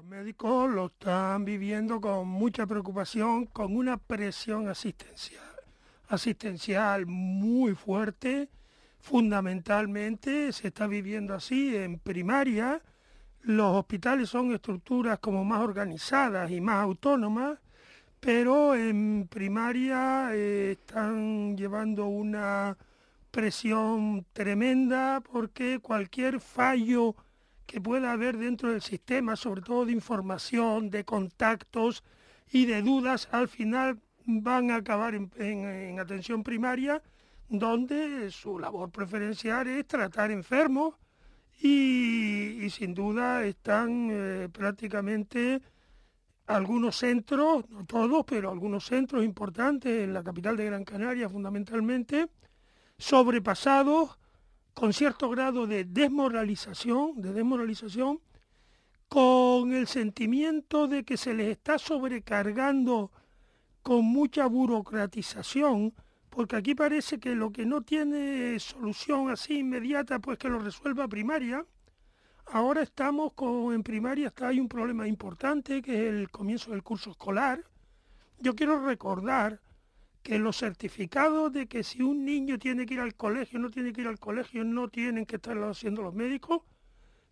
Los médicos lo están viviendo con mucha preocupación, con una presión asistencial, asistencial muy fuerte. Fundamentalmente se está viviendo así en primaria. Los hospitales son estructuras como más organizadas y más autónomas, pero en primaria eh, están llevando una presión tremenda porque cualquier fallo que pueda haber dentro del sistema, sobre todo de información, de contactos y de dudas, al final van a acabar en, atención primaria, donde su labor preferencial es tratar enfermos y, sin duda están eh, prácticamente algunos centros, no todos, pero algunos centros importantes en la capital de Gran Canaria fundamentalmente, sobrepasados con cierto grado de desmoralización, de desmoralización, con el sentimiento de que se les está sobrecargando con mucha burocratización, porque aquí parece que lo que no tiene solución así inmediata, pues que lo resuelva primaria. Ahora estamos con, en primaria está, hay un problema importante, que es el comienzo del curso escolar. Yo quiero recordar que los certificados de que si un niño tiene que ir al colegio, no tiene que ir al colegio, no tienen que estarlo haciendo los médicos,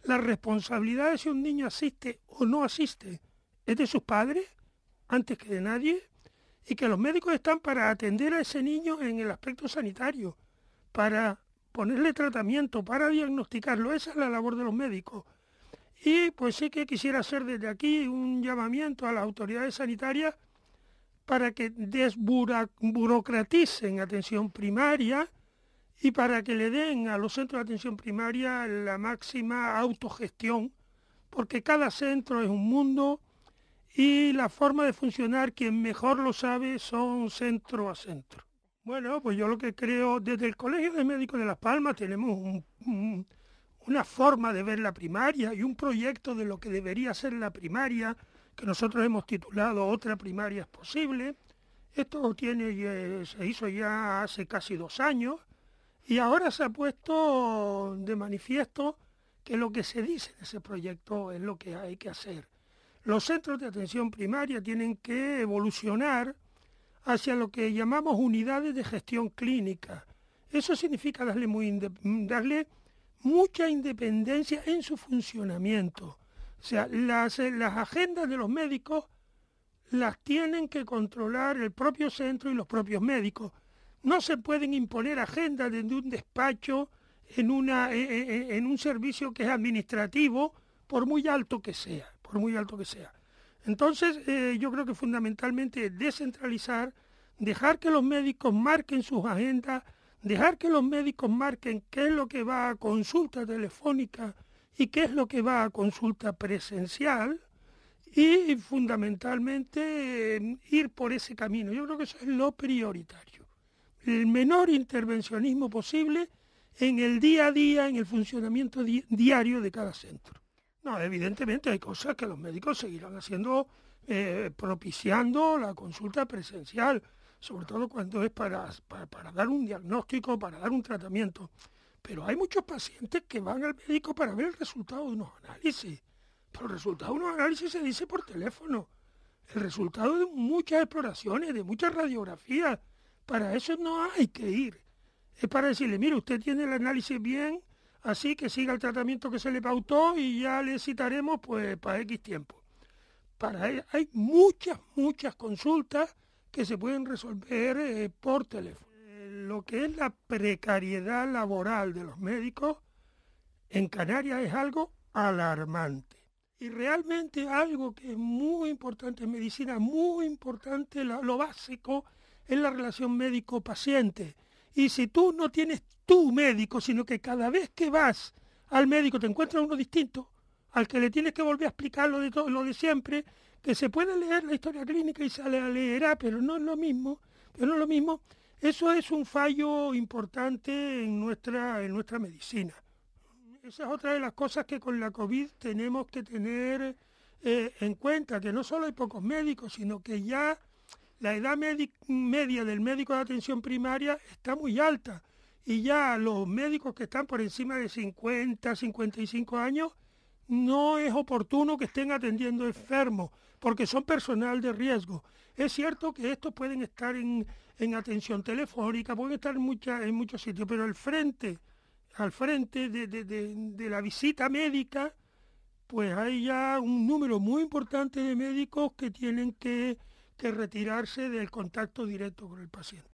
la responsabilidad de si un niño asiste o no asiste es de sus padres, antes que de nadie, y que los médicos están para atender a ese niño en el aspecto sanitario, para ponerle tratamiento, para diagnosticarlo. Esa es la labor de los médicos. Y pues sí que quisiera hacer desde aquí un llamamiento a las autoridades sanitarias para que desburocraticen atención primaria y para que le den a los centros de atención primaria la máxima autogestión, porque cada centro es un mundo y la forma de funcionar, quien mejor lo sabe, son centro a centro. Bueno, pues yo lo que creo, desde el Colegio de Médicos de Las Palmas tenemos una forma de ver la primaria y un proyecto de lo que debería ser la primaria que nosotros hemos titulado Otra primaria es posible. Esto eh, se hizo ya hace casi dos años y ahora se ha puesto de manifiesto que lo que se dice en ese proyecto es lo que hay que hacer. Los centros de atención primaria tienen que evolucionar hacia lo que llamamos unidades de gestión clínica. Eso significa darle, muy, darle mucha independencia en su funcionamiento o sea, eh, las, agendas de los médicos las tienen que controlar el propio centro y los propios médicos. No se pueden imponer agendas desde un despacho, eh, eh, en, un servicio que es administrativo, por muy alto que sea, por muy alto que sea. Entonces, yo creo que fundamentalmente descentralizar, dejar que los médicos marquen sus agendas, dejar que los médicos marquen qué es lo que va a consulta telefónica, y qué es lo que va a consulta presencial y fundamentalmente em, ir por ese camino. Yo creo que eso es lo prioritario. El menor intervencionismo posible en el día a día, en el funcionamiento diario de cada centro. No, evidentemente hay cosas que los médicos seguirán haciendo, eh, propiciando la consulta presencial, sobre todo cuando es para, para dar un diagnóstico, para dar un tratamiento. Pero hay muchos pacientes que van al médico para ver el resultado de unos análisis. Pero el resultado de unos análisis se dice por teléfono. El resultado de muchas exploraciones, de muchas radiografías. Para eso no hay que ir. Es para decirle, mire, usted tiene el análisis bien, así que siga el tratamiento que se le pautó y ya le citaremos pues para X tiempo. Para e, hay muchas, muchas consultas que se pueden resolver eh, por teléfono lo que es la precariedad laboral de los médicos en Canarias es algo alarmante. Y realmente algo que es muy importante en medicina, muy importante, lo básico, es la relación médico-paciente. Y si tú no tienes tu médico, sino que cada vez que vas al médico te encuentras uno distinto, al que le tienes que volver a explicar lo de, todo, lo de siempre, que se puede leer la historia clínica y se la leerá, ah, pero no es lo mismo, pero no es lo mismo eso es un fallo importante en nuestra, medicina. Esa es otra de las cosas que con la COVID tenemos que tener eh, en cuenta, que no solo hay pocos médicos, sino que ya la edad media del médico de atención primaria está muy alta. Y ya los médicos que están por encima de 50, 55 años no es oportuno que estén atendiendo enfermos, porque son personal de riesgo. Es cierto que estos pueden estar en, atención telefónica, pueden estar en, muchos sitios, pero al frente, al frente de, la visita médica, pues hay ya un número muy importante de médicos que tienen que retirarse del contacto directo con el paciente.